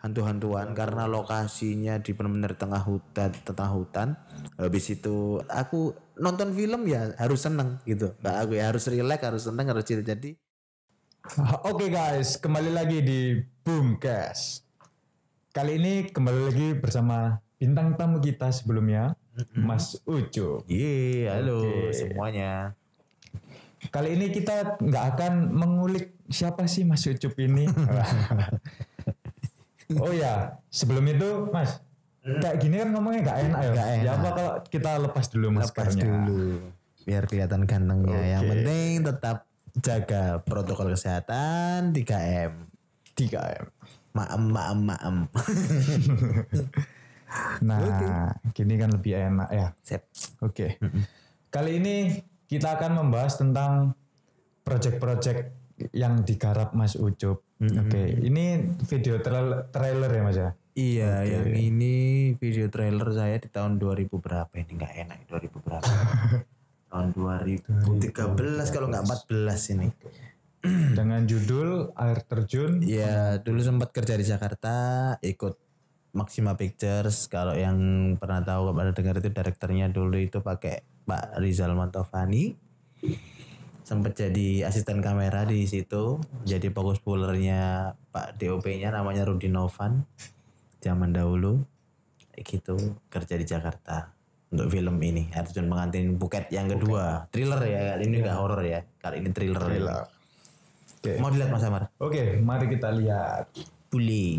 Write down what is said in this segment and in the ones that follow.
hantu-hantuan karena lokasinya di benar-benar tengah hutan, tengah hutan. Habis itu aku nonton film ya harus seneng gitu. Mbak aku ya harus rileks, harus seneng, harus cerita. Jadi Oke okay guys, kembali lagi di cash Kali ini kembali lagi bersama bintang tamu kita sebelumnya, Mas Ucu. Iya, halo okay. semuanya. Kali ini kita nggak akan mengulik siapa sih Mas Ucup ini. oh ya, sebelum itu Mas, kayak gini kan ngomongnya nggak enak ya. enak. Ya apa kalau kita lepas dulu maskernya. Lepas dulu, biar kelihatan gantengnya. Okay. Ya. Yang penting tetap jaga protokol kesehatan 3M. 3M. Maem, maem, maem. nah, okay. gini kan lebih enak ya. Oke. Okay. Kali ini kita akan membahas tentang project-project yang digarap Mas Ucup. Mm -hmm. Oke, okay. ini video tra trailer ya Mas ya? Iya, okay. yang ini video trailer saya di tahun 2000 berapa ini nggak enak 2000 ya, berapa? tahun 2013 kalau nggak 14 ini. Dengan judul Air Terjun. Iya, dulu sempat kerja di Jakarta, ikut Maxima Pictures kalau yang pernah tahu pernah dengar itu direkturnya dulu itu pakai Pak Rizal Mantovani sempat jadi asisten kamera di situ jadi fokus pullernya Pak DOP-nya namanya Rudi Novan zaman dahulu gitu kerja di Jakarta untuk film ini Arjun Pengantin Buket yang kedua okay. thriller ya kali ini enggak yeah. Iya. horor ya kali ini thriller, thriller. Okay. mau dilihat Mas Amar oke okay, mari kita lihat Bully.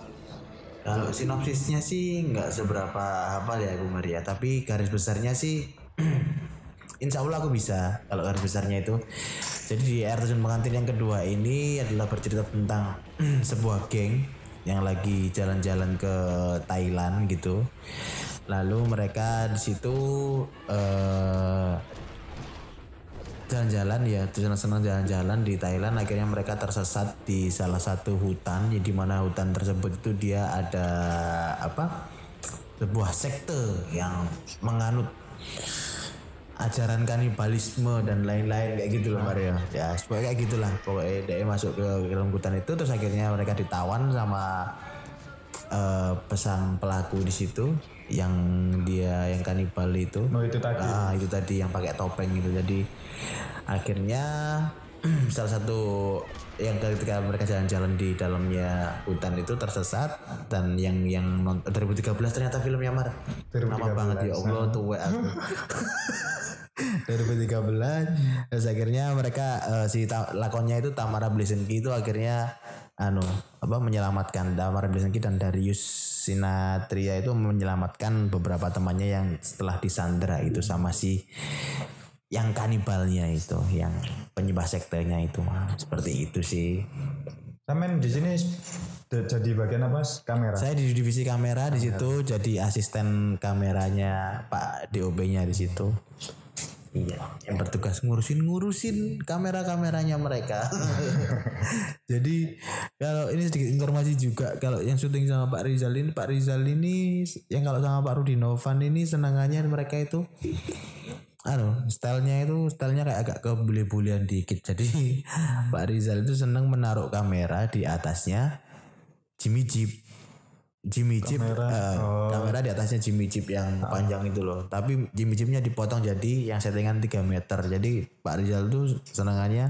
Kalau sinopsisnya sih nggak seberapa hafal ya Bu Maria, tapi garis besarnya sih Insya Allah aku bisa kalau garis besarnya itu. Jadi di air terjun pengantin yang kedua ini adalah bercerita tentang sebuah geng yang lagi jalan-jalan ke Thailand gitu. Lalu mereka di situ uh, jalan-jalan ya senang-senang jalan-jalan di Thailand akhirnya mereka tersesat di salah satu hutan ya, di mana hutan tersebut itu dia ada apa sebuah sekte yang menganut ajaran kanibalisme dan lain-lain kayak gitu loh Mario ya supaya kayak gitulah pokoknya dia masuk ke dalam hutan itu terus akhirnya mereka ditawan sama uh, pesan pelaku di situ yang dia yang kanibal itu. Oh itu tadi. Ah itu tadi yang pakai topeng gitu. Jadi akhirnya salah satu yang ketika mereka jalan-jalan di dalamnya hutan itu tersesat dan yang yang non, 2013 ternyata filmnya Mar. Lama banget ya Allah tuh 2013 terus akhirnya mereka uh, si lakonnya itu Tamara Blesinki itu akhirnya anu apa menyelamatkan Tamara Blesinki dan Darius Sinatria itu menyelamatkan beberapa temannya yang setelah disandra itu sama si yang kanibalnya itu yang penyebab sektenya itu seperti itu sih Samen di sini jadi bagian apa? Kamera. Saya di divisi kamera, kamera. di situ jadi asisten kameranya Pak DOB-nya di situ. Iya, yang bertugas ngurusin ngurusin kamera-kameranya mereka. Jadi kalau ini sedikit informasi juga kalau yang syuting sama Pak Rizal ini, Pak Rizal ini yang kalau sama Pak Novan ini senangannya mereka itu anu stylenya itu stylenya kayak agak kebuli-bulian dikit. Jadi hmm. Pak Rizal itu senang menaruh kamera di atasnya Jimmy Jeep Jimmy Chip kamera, uh, oh. kamera di atasnya Jimmy Chip yang oh. panjang itu loh tapi Jimmy Chipnya dipotong jadi yang settingan 3 meter jadi Pak Rizal tuh senangannya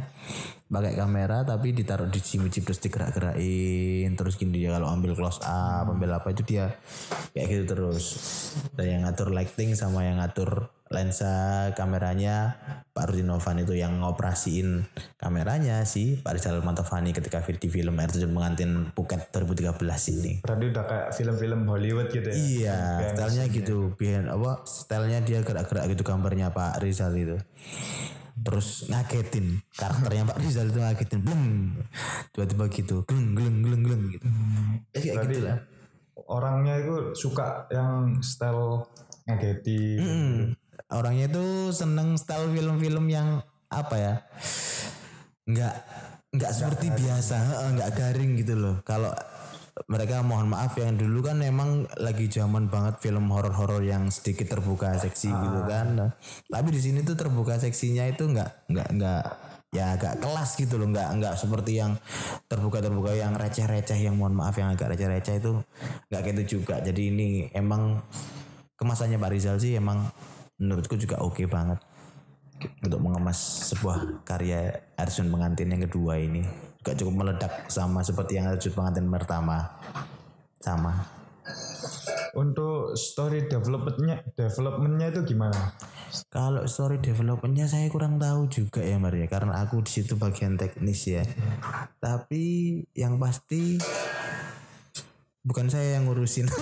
pakai kamera tapi ditaruh di cimicip terus digerak-gerakin terus gini dia kalau ambil close up hmm. ambil apa itu dia kayak gitu terus dan yang ngatur lighting sama yang ngatur lensa kameranya Pak Rudinovan itu yang ngoperasiin kameranya sih Pak Rizal Mantovani ketika di film Air Terjun Pengantin Phuket 2013 ini. Berarti udah kayak film-film Hollywood gitu ya? Iya, stylenya gitu. Behind, apa, stylenya dia gerak-gerak gitu gambarnya Pak Rizal itu terus ngagetin karakternya Pak Rizal itu ngagetin bleng tiba-tiba gitu gleng gleng gleng gleng gitu hmm. eh, gitu lah orangnya itu suka yang style ngagetin hmm. Gitu. orangnya itu seneng style film-film yang apa ya nggak nggak seperti biasa nggak garing gitu loh kalau mereka mohon maaf yang dulu kan memang lagi zaman banget film horor-horor yang sedikit terbuka seksi ah. gitu kan. tapi di sini tuh terbuka seksinya itu nggak nggak nggak ya agak kelas gitu loh nggak nggak seperti yang terbuka terbuka yang receh receh yang mohon maaf yang agak receh receh itu nggak gitu juga jadi ini emang kemasannya Pak Rizal sih emang menurutku juga oke okay banget untuk mengemas sebuah karya Arsun pengantin yang kedua ini gak cukup meledak sama seperti yang rajut pengantin pertama sama untuk story developmentnya developmentnya itu gimana kalau story developmentnya saya kurang tahu juga ya Maria karena aku di situ bagian teknis ya tapi yang pasti bukan saya yang ngurusin ya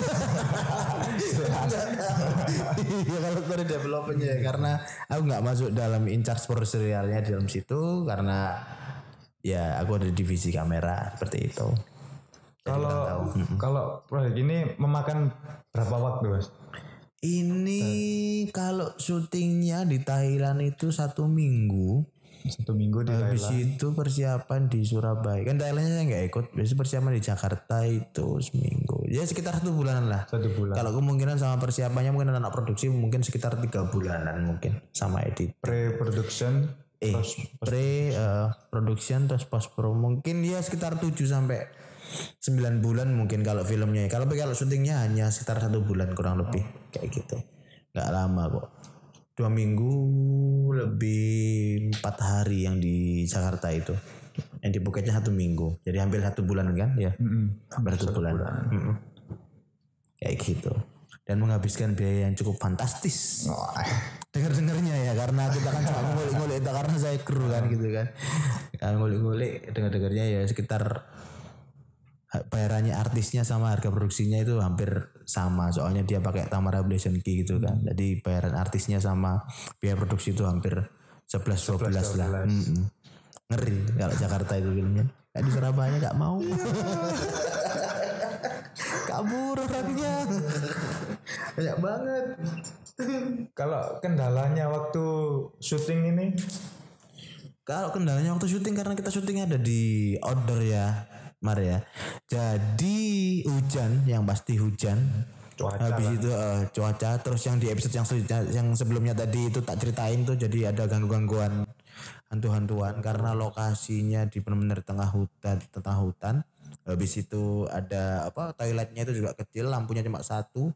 kalau story developmentnya ya, karena aku nggak masuk dalam in charge serialnya di dalam situ karena ya aku ada divisi kamera seperti itu kalau kalau proyek ini memakan berapa waktu mas ini kalau syutingnya di Thailand itu satu minggu satu minggu di habis Thailand. itu persiapan di Surabaya kan Thailandnya saya nggak ikut biasanya persiapan di Jakarta itu seminggu ya sekitar satu bulanan lah satu bulan kalau kemungkinan sama persiapannya mungkin anak produksi mungkin sekitar tiga bulanan mungkin sama edit pre production eh post, post pre uh, eh, production terus post pro mungkin dia ya sekitar 7 sampai 9 bulan mungkin kalau filmnya kalau kalau syutingnya hanya sekitar satu bulan kurang lebih kayak gitu nggak lama kok dua minggu lebih empat hari yang di Jakarta itu yang di Bukitnya satu minggu jadi hampir satu bulan kan ya mm -hmm. hampir satu, satu bulan, bulan. Mm -hmm. kayak gitu dan menghabiskan biaya yang cukup fantastis. Oh. Dengar dengarnya ya karena kita kan cuma ngulik ngulik itu karena saya kru kan gitu kan. Kan ngulik ngulik dengar dengarnya ya sekitar bayarannya artisnya sama harga produksinya itu hampir sama soalnya dia pakai Tamara Blazon Key gitu kan. Hmm. Jadi bayaran artisnya sama biaya produksi itu hampir 11 12, 11, 12. lah. Mm -mm. Ngeri kalau Jakarta itu filmnya. Kayak di Surabaya nggak mau. Iya. Kabur orangnya banyak banget kalau kendalanya waktu syuting ini kalau kendalanya waktu syuting karena kita syuting ada di outdoor ya Mar ya jadi hujan yang pasti hujan cuaca habis kan? itu uh, cuaca terus yang di episode yang selanjutnya yang sebelumnya tadi itu tak ceritain tuh jadi ada gangguan gangguan hantu-hantuan karena lokasinya di benar-benar tengah hutan tengah hutan habis itu ada apa toiletnya itu juga kecil lampunya cuma satu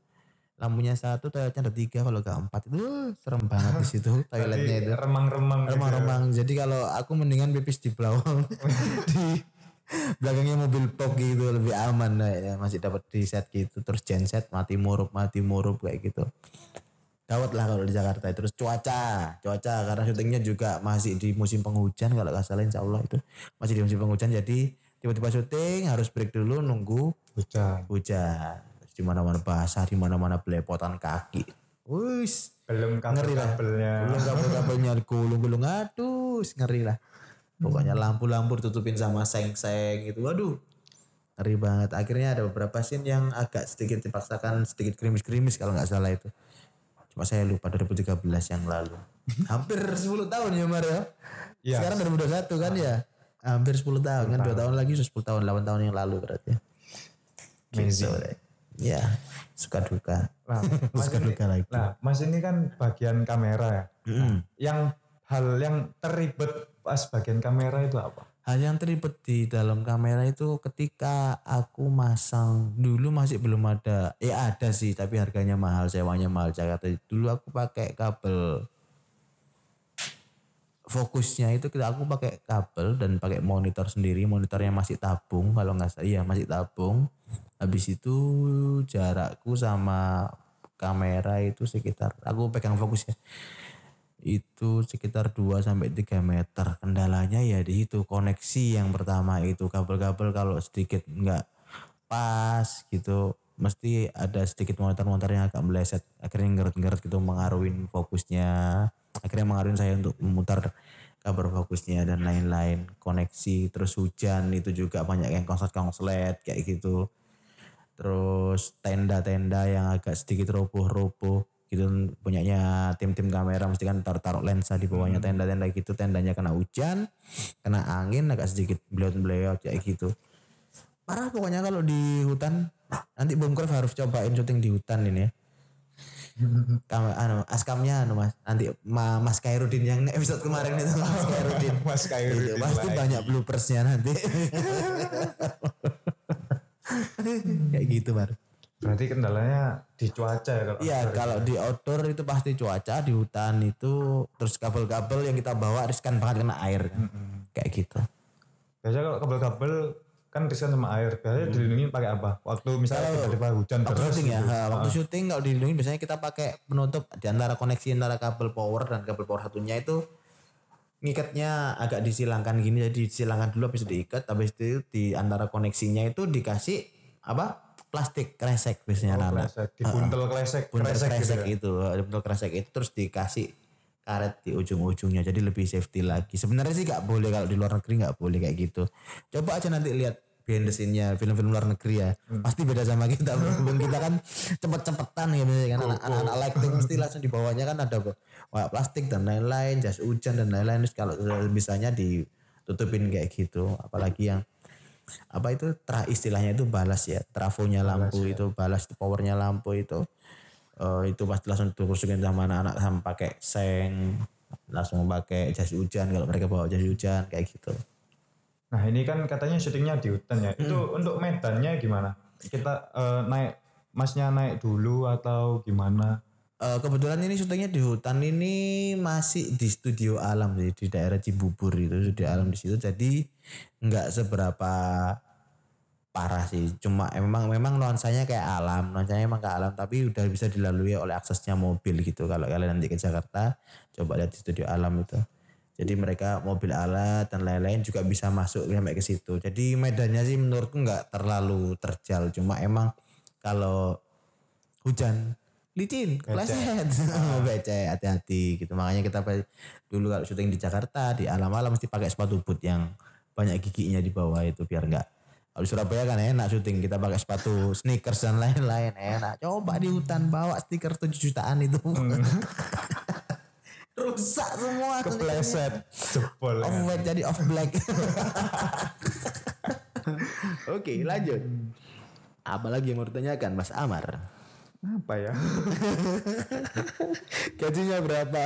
lampunya satu toiletnya ada tiga kalau gak empat itu uh, serem banget di situ toiletnya iya, itu remang-remang gitu ya. remang-remang gitu. jadi kalau aku mendingan pipis di belakang di belakangnya mobil pop gitu lebih aman lah ya masih dapat reset gitu terus genset mati murup mati murup kayak gitu gawat lah kalau di Jakarta terus cuaca cuaca karena syutingnya juga masih di musim penghujan kalau nggak salah insya Allah itu masih di musim penghujan jadi tiba-tiba syuting harus break dulu nunggu hujan hujan di mana-mana basah, di mana-mana belepotan kaki. Wis, belum ngeri kabelnya Belum iya, kabel-kabelnya gulung-gulung aduh, ngeri lah. Pokoknya hmm. lampu-lampu tutupin sama seng-seng gitu. Waduh. Ngeri banget. Akhirnya ada beberapa scene yang agak sedikit dipaksakan, sedikit krimis-krimis kalau nggak salah itu. Cuma saya lupa 2013 yang lalu. Hampir 10 tahun ya Mario. ya. baru iya. Sekarang 2021 kan ya. Hampir 10 tahun kan. 2 tahun. lagi lagi 10 tahun, 8 tahun yang lalu berarti. Ya. Amazing. Gitu, ya suka duka nah, mas suka duka lagi nah mas ini kan bagian kamera ya mm. yang hal yang teribet pas bagian kamera itu apa hal yang teribet di dalam kamera itu ketika aku masang dulu masih belum ada ya ada sih tapi harganya mahal sewanya mahal Jakarta dulu aku pakai kabel fokusnya itu kita aku pakai kabel dan pakai monitor sendiri monitornya masih tabung kalau nggak salah iya masih tabung habis itu jarakku sama kamera itu sekitar aku pegang fokusnya itu sekitar 2 sampai 3 meter. Kendalanya ya di itu koneksi yang pertama itu kabel-kabel kalau sedikit nggak pas gitu mesti ada sedikit monitor-monitor yang agak meleset akhirnya ngeret-ngeret gitu mengaruhi fokusnya akhirnya mengaruhin saya untuk memutar kabar fokusnya dan lain-lain koneksi terus hujan itu juga banyak yang konslet konslet kayak gitu terus tenda-tenda yang agak sedikit roboh-roboh gitu punyanya tim-tim kamera mesti kan taruh-taruh lensa di bawahnya hmm. tenda-tenda gitu tendanya kena hujan kena angin agak sedikit beliau-beliau kayak gitu parah pokoknya kalau di hutan nanti Bumkref harus cobain syuting di hutan ini ya Kamu, anu, askamnya anu mas nanti ma, Mas Kairudin yang episode kemarin itu Mas Kairudin Mas Kairudin pasti banyak bloopersnya nanti kayak gitu baru berarti kendalanya di cuaca ya kalau iya kalau ya? di outdoor itu pasti cuaca di hutan itu terus kabel-kabel yang kita bawa riskan banget kena air -hmm. kayak gitu biasanya kalau kabel-kabel kan riskan sama air biasanya hmm. dilindungi pakai apa waktu misalnya tiba-tiba hujan waktu syuting ya gitu. waktu ah. syuting kalau dilindungi biasanya kita pakai penutup di antara koneksi antara kabel power dan kabel power satunya itu ngikatnya agak disilangkan gini jadi disilangkan dulu habis diikat habis itu di antara koneksinya itu dikasih apa plastik kresek biasanya oh, anak kresek dibuntel uh, kresek buntel kresek, kresek gitu ya? itu dibuntel kresek itu terus dikasih karet di ujung-ujungnya jadi lebih safety lagi sebenarnya sih nggak boleh kalau di luar negeri nggak boleh kayak gitu coba aja nanti lihat behind the nya film-film luar negeri ya hmm. pasti beda sama kita mungkin kita kan cepet-cepetan gitu ya misalnya kan anak-anak lighting mesti langsung di bawahnya kan ada kayak plastik dan lain-lain jas hujan dan lain-lain terus kalau misalnya ditutupin kayak gitu apalagi yang apa itu tra istilahnya itu balas ya trafonya lampu balas, ya. itu ya. balas itu powernya lampu itu uh, itu pasti langsung dikurusin sama anak-anak sama pakai seng langsung pakai jas hujan kalau mereka bawa jas hujan kayak gitu nah ini kan katanya syutingnya di hutan ya hmm. itu untuk medannya gimana kita uh, naik masnya naik dulu atau gimana uh, kebetulan ini syutingnya di hutan ini masih di studio alam sih di daerah Cibubur itu studio alam di situ jadi nggak seberapa parah sih cuma emang memang nuansanya kayak alam nuansanya emang kayak alam tapi udah bisa dilalui oleh aksesnya mobil gitu kalau kalian nanti ke Jakarta coba lihat di studio alam itu jadi mereka mobil alat dan lain-lain juga bisa masuk sampai ke situ jadi medannya sih menurutku nggak terlalu terjal cuma emang kalau hujan licin, pleset. becek, hati-hati gitu. Makanya kita dulu kalau syuting di Jakarta di alam-alam mesti pakai sepatu boot yang banyak giginya di bawah itu biar enggak. Kalau Surabaya kan enak syuting kita pakai sepatu sneakers dan lain-lain enak. Coba di hutan bawa stiker 7 jutaan itu. Hmm. Rusak semua kepleset jebol. Off ya. white ya. jadi off black. Oke, lanjut. Apalagi yang mau ditanyakan Mas Amar? apa ya gajinya berapa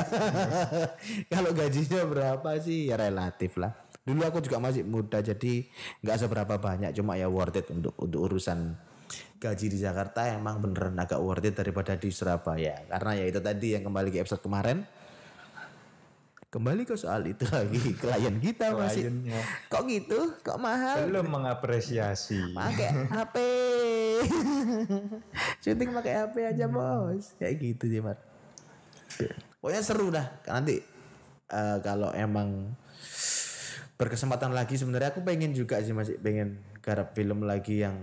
kalau gajinya berapa sih ya relatif lah dulu aku juga masih muda jadi nggak seberapa banyak cuma ya worth it untuk untuk urusan gaji di Jakarta emang beneran agak worth it daripada di Surabaya karena ya itu tadi yang kembali ke episode kemarin kembali ke soal itu lagi klien kita masih Kliennya. kok gitu kok mahal belum mengapresiasi pakai HP syuting pakai HP aja bos kayak gitu sih mat pokoknya seru dah nanti uh, kalau emang berkesempatan lagi sebenarnya aku pengen juga sih masih pengen garap film lagi yang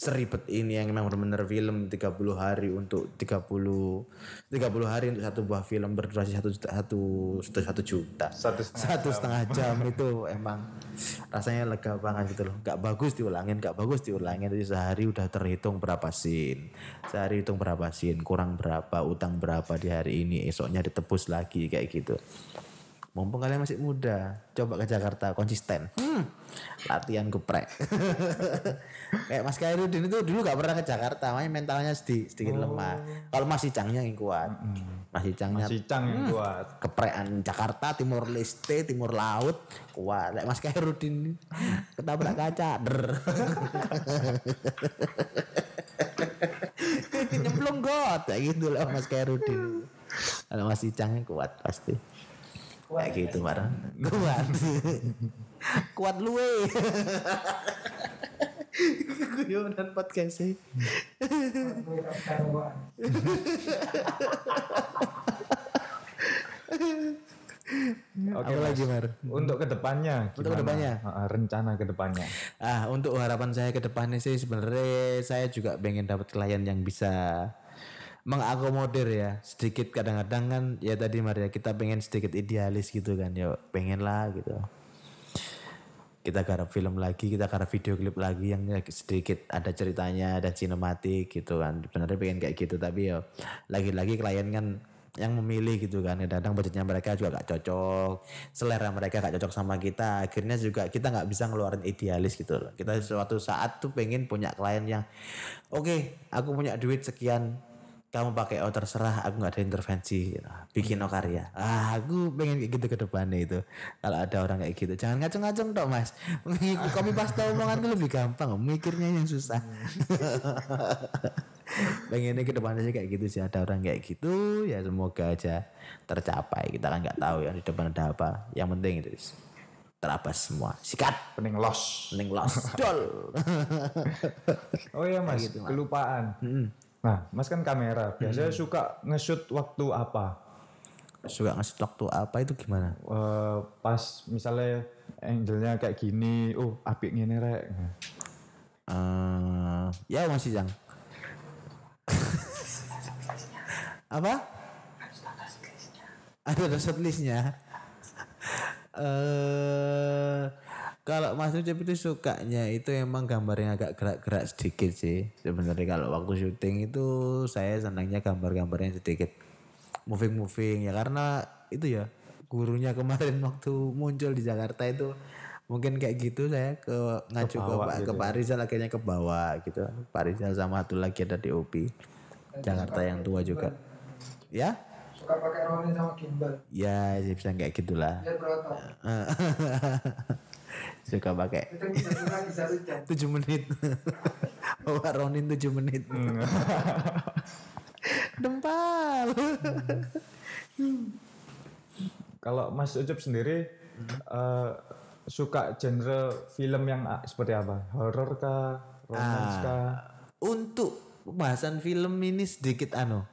seribet ini yang memang benar-benar film 30 hari untuk 30 30 hari untuk satu buah film berdurasi satu juta satu satu, satu juta satu setengah, satu setengah jam. jam itu emang rasanya lega banget gitu loh nggak bagus diulangin nggak bagus diulangin jadi sehari udah terhitung berapa sin sehari hitung berapa sin kurang berapa utang berapa di hari ini esoknya ditebus lagi kayak gitu mumpung kalian masih muda coba ke Jakarta konsisten hmm, latihan geprek kayak Mas Kairudin itu dulu gak pernah ke Jakarta makanya mentalnya sedikit, sedikit oh. lemah kalau Mas Icangnya yang kuat hmm. masih cang yang hmm, kuat Jakarta Timur Leste Timur Laut kuat kayak Mas Kairudin ketabrak kaca der nyemplung got kayak gitu lah Mas Kairudin kalau Mas Icangnya kuat pasti kuat kayak gitu ya. marah kuat kuat luwe kuyunan podcast sih Oke okay, lagi Mar. Untuk kedepannya, gimana? untuk kedepannya, ah, rencana kedepannya. Ah, untuk harapan saya kedepannya sih sebenarnya saya juga pengen dapat klien yang bisa mengakomodir ya sedikit kadang-kadang kan ya tadi Maria ya, kita pengen sedikit idealis gitu kan ya pengen lah gitu kita garap film lagi kita garap video klip lagi yang ya sedikit ada ceritanya ada sinematik gitu kan sebenarnya pengen kayak gitu tapi ya lagi-lagi klien kan yang memilih gitu kan kadang budgetnya mereka juga gak cocok selera mereka gak cocok sama kita akhirnya juga kita gak bisa ngeluarin idealis gitu loh kita suatu saat tuh pengen punya klien yang oke okay, aku punya duit sekian kamu pakai oh terserah aku nggak ada intervensi gitu. bikin hmm. oh karya ah aku pengen kayak gitu ke depannya itu kalau ada orang kayak gitu jangan ngaceng-ngaceng dong mas kami pas omongan itu lebih gampang mikirnya yang susah hmm. pengennya ke depannya sih kayak gitu sih ada orang kayak gitu ya semoga aja tercapai kita kan nggak tahu ya di depan ada apa yang penting itu terabas semua sikat pening los pening los dol oh ya mas, gitu, kelupaan hmm. Nah, Mas kan kamera. Biasanya hmm. suka nge-shoot waktu apa? Suka nge-shoot waktu apa itu gimana? Uh, pas misalnya angelnya kayak gini, oh apik ngene rek. Uh, ya masih jang. apa? Ada resep listnya. Eh kalau Mas Ucup itu sukanya itu emang gambar agak gerak-gerak sedikit sih sebenarnya kalau waktu syuting itu saya senangnya gambar gambar yang sedikit moving-moving ya karena itu ya gurunya kemarin waktu muncul di Jakarta itu mungkin kayak gitu saya ke ngacu ke, ke, gitu ke Pak ya. Rizal akhirnya ke bawah gitu Pak Rizal sama satu lagi ada di OP Jakarta yang tua juga ya suka pakai rolling sama gimbal ya bisa kayak gitulah ya, suka pakai tujuh menit bawa oh, Ronin tujuh menit hmm. dempal kalau Mas Ucup sendiri uh, suka genre film yang ah, seperti apa horor kah romans ah, kah uh, untuk pembahasan film ini sedikit anu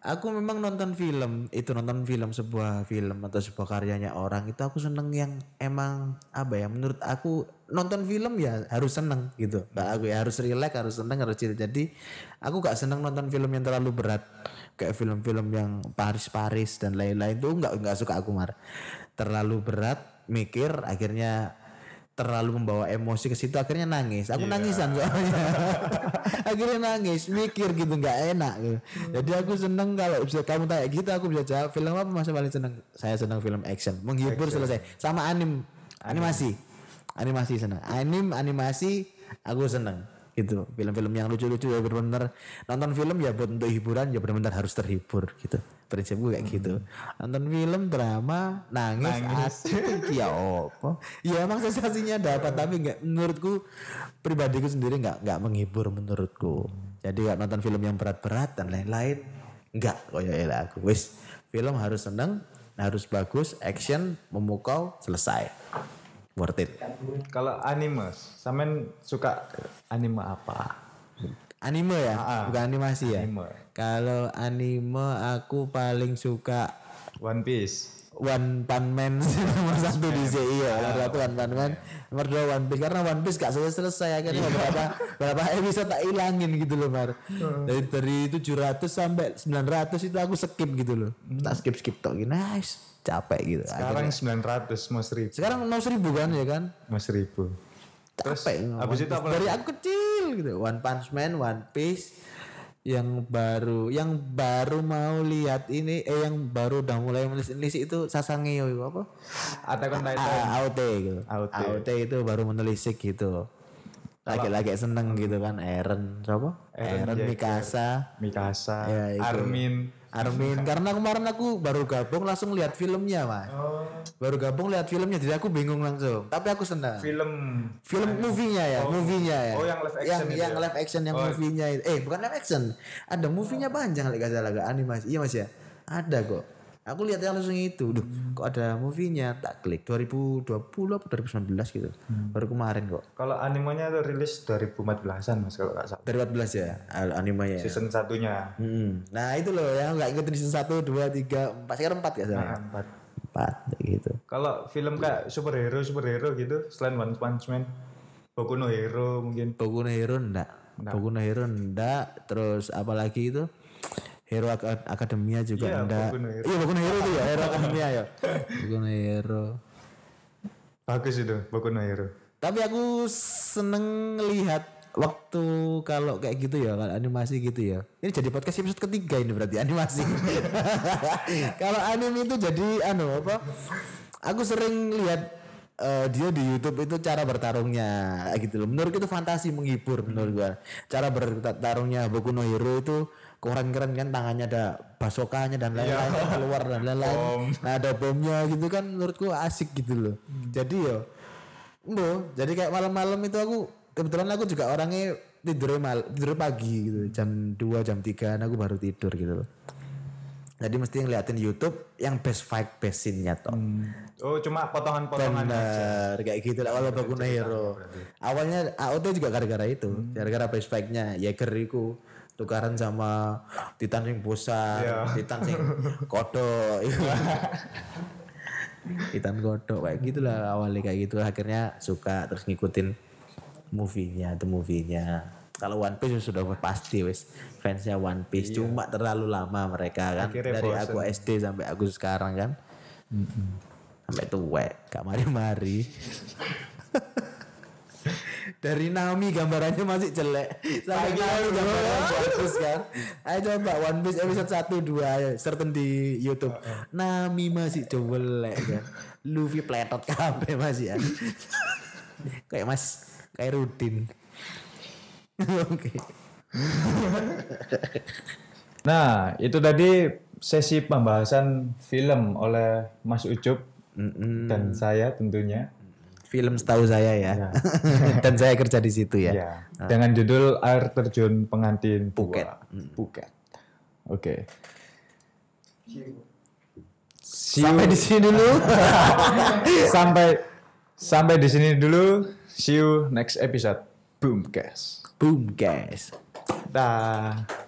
aku memang nonton film itu nonton film sebuah film atau sebuah karyanya orang itu aku seneng yang emang apa ya menurut aku nonton film ya harus seneng gitu hmm. aku ya harus rileks harus seneng harus cerita jadi aku gak seneng nonton film yang terlalu berat kayak film-film yang Paris Paris dan lain-lain tuh nggak nggak suka aku mar terlalu berat mikir akhirnya terlalu membawa emosi ke situ akhirnya nangis aku yeah. nangisan soalnya akhirnya nangis mikir gitu nggak enak gitu. Hmm. jadi aku seneng kalau bisa kamu tanya gitu aku bisa jawab film apa masa paling seneng saya seneng film action menghibur action. selesai sama anim animasi animasi seneng anim animasi aku seneng gitu film-film yang lucu-lucu ya benar-benar nonton film ya buat untuk hiburan ya benar-benar harus terhibur gitu prinsip gue kayak hmm. gitu nonton film drama nangis, nangis. asik ya opo ya emang sensasinya dapat tapi nggak menurutku pribadiku sendiri nggak nggak menghibur menurutku jadi nggak nonton film yang berat-berat dan lain-lain nggak koyo ya aku wis film harus seneng harus bagus action memukau selesai worth it. Kalau anime, Samen suka anime apa? Anime ya, ah, ah. bukan animasi ya? anime. ya. Kalau anime aku paling suka One Piece. One Punch Man nomor satu di ZI ya nomor satu One Punch Man nomor dua One Piece karena One Piece gak selesai selesai akhirnya iya. berapa berapa episode tak hilangin gitu loh Mar hmm. dari dari ratus sampai sembilan ratus itu aku skip gitu loh hmm. tak skip skip tok gini nice capek gitu sekarang sembilan ratus mau seribu sekarang mau seribu kan ya kan mau seribu capek Terus, abis itu apa dari aku kecil gitu One Punch Man One Piece yang baru yang baru mau lihat ini eh yang baru udah mulai menulis menulis itu Sasangio itu apa? atau kan itu AOT gitu. AOT. itu baru menulis gitu. Lagi-lagi seneng gitu kan Aaron siapa? Aaron, Aaron Mikasa. Mikasa. Ya, Armin. Armin karena kemarin aku baru gabung langsung lihat filmnya mas oh. baru gabung lihat filmnya jadi aku bingung langsung tapi aku senang film film movie-nya ya oh. movie-nya ya oh yang live action yang, yang ya? live action yang oh. movie-nya eh bukan live action ada movie-nya panjang lagi gak salah gak animasi iya mas ya ada kok aku lihat yang langsung itu Duh, hmm. kok ada movie-nya tak klik 2020 atau 2019 gitu hmm. baru kemarin kok kalau animenya itu rilis 2014an mas kalau nggak salah 2014 ya animenya ya. season satunya hmm. nah itu loh ya nggak di season 1, 2, 3, 4 sekarang 4 ya sekarang nah, 4 4 gitu kalau film kayak superhero superhero gitu selain One Punch Man Boku no Hero mungkin Boku no Hero enggak Nah. Boku no Hero enggak terus apalagi itu Hero Ak juga yeah, anda iya Boku no Hero itu ya Hero Akademia ya Boku no Hero bagus itu Boku no Hero tapi aku seneng lihat waktu kalau kayak gitu ya kalau animasi gitu ya ini jadi podcast episode ketiga ini berarti animasi kalau anime itu jadi anu apa aku sering lihat uh, dia di YouTube itu cara bertarungnya gitu loh menurut itu fantasi menghibur menurut gua cara bertarungnya Boku no Hero itu keren-keren kan tangannya ada basokanya dan iya. lain-lain yeah. keluar dan lain-lain Bom. nah ada bomnya gitu kan menurutku asik gitu loh jadi yo no jadi kayak malam-malam itu aku kebetulan aku juga orangnya tidur mal tidur pagi gitu jam 2 jam 3 nah aku baru tidur gitu loh jadi mesti ngeliatin YouTube yang best fight best scene-nya toh. Hmm. Oh, cuma potongan-potongan Bener, aja. kayak gitu lah kalau Bakuna Hero. Awalnya AOT juga gara-gara itu, hmm. gara-gara best fight-nya Yeager itu tukaran sama titan sing bosan, yeah. titan sing kodok. titan kodo, kayak gitulah awalnya kayak gitu akhirnya suka terus ngikutin movie-nya, the movie-nya kalau One Piece ya sudah pasti wes fansnya One Piece yeah. cuma terlalu lama mereka kan Akhirnya dari bosen. aku SD sampai aku sekarang kan mm -hmm. sampai tua gak mari-mari dari Naomi gambarannya masih jelek sampai Nami gambarannya bagus kan ayo coba One Piece episode 1 2 ya certain di YouTube Naomi masih jelek kan Luffy pletot kabeh masih ya kayak Mas kayak rutin. oke nah itu tadi sesi pembahasan film oleh Mas Ucup mm -hmm. dan saya tentunya film setahu saya ya. ya. Dan saya kerja di situ ya. ya. Ah. Dengan judul Air Terjun Pengantin Phuket. Hmm. Phuket. Oke. Okay. Sampai di sini dulu. sampai sampai di sini dulu. See you next episode. Boom guys. Boom guys. Dah.